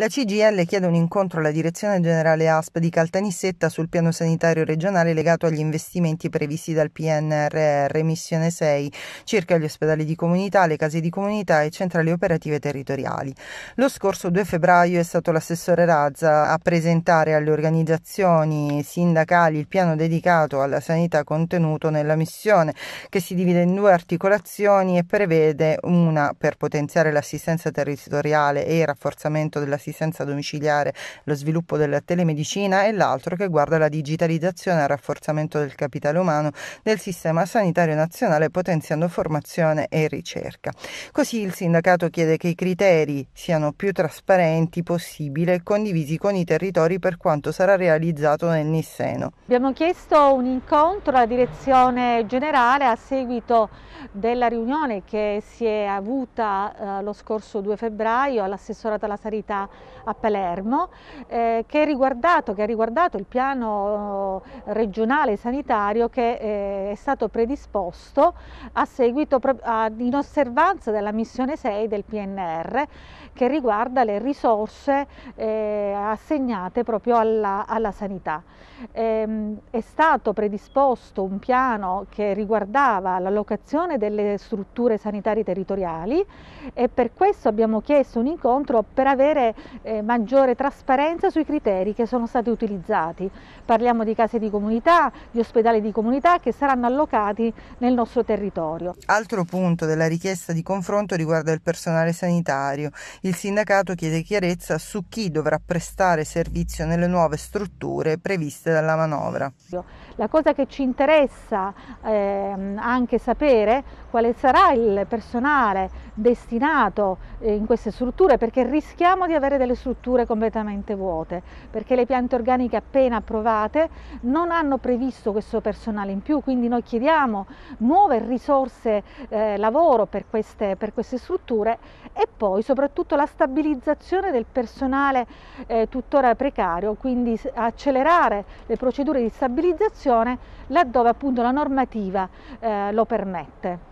La CGL chiede un incontro alla direzione generale ASP di Caltanissetta sul piano sanitario regionale legato agli investimenti previsti dal PNRR Missione 6 circa gli ospedali di comunità, le case di comunità e centrali operative territoriali. Lo scorso 2 febbraio è stato l'assessore Razza a presentare alle organizzazioni sindacali il piano dedicato alla sanità contenuto nella missione che si divide in due articolazioni e prevede una per potenziare l'assistenza territoriale e il rafforzamento dell'assistenza l'assistenza domiciliare, lo sviluppo della telemedicina e l'altro che guarda la digitalizzazione e il rafforzamento del capitale umano del sistema sanitario nazionale potenziando formazione e ricerca. Così il sindacato chiede che i criteri siano più trasparenti possibile e condivisi con i territori per quanto sarà realizzato nel Nisseno. Abbiamo chiesto un incontro alla direzione generale a seguito della riunione che si è avuta eh, lo scorso 2 febbraio all'assessorato alla sanità a Palermo, eh, che, è riguardato, che, ha riguardato il piano eh, regionale sanitario che eh, è stato predisposto a seguito a, in osservanza della missione 6 del PNR che riguarda le risorse eh, assegnate proprio alla, alla sanità. Ehm, è stato predisposto un piano che riguardava la locazione delle strutture sanitarie territoriali e per questo abbiamo chiesto un incontro per avere eh, maggiore trasparenza sui criteri che sono stati utilizzati. Parliamo di case di comunità, di ospedali di comunità che saranno allocati nel nostro territorio. Altro punto della richiesta di confronto riguarda il personale sanitario. Il sindacato chiede chiarezza su chi dovrà prestare servizio nelle nuove strutture previste dalla manovra. La cosa che ci interessa eh, anche sapere quale sarà il personale destinato eh, in queste strutture perché rischiamo di avere avere delle strutture completamente vuote, perché le piante organiche appena approvate non hanno previsto questo personale in più, quindi noi chiediamo nuove risorse eh, lavoro per queste, per queste, strutture e poi soprattutto la stabilizzazione del personale eh, tuttora precario, quindi accelerare le procedure di stabilizzazione laddove appunto la normativa eh, lo permette.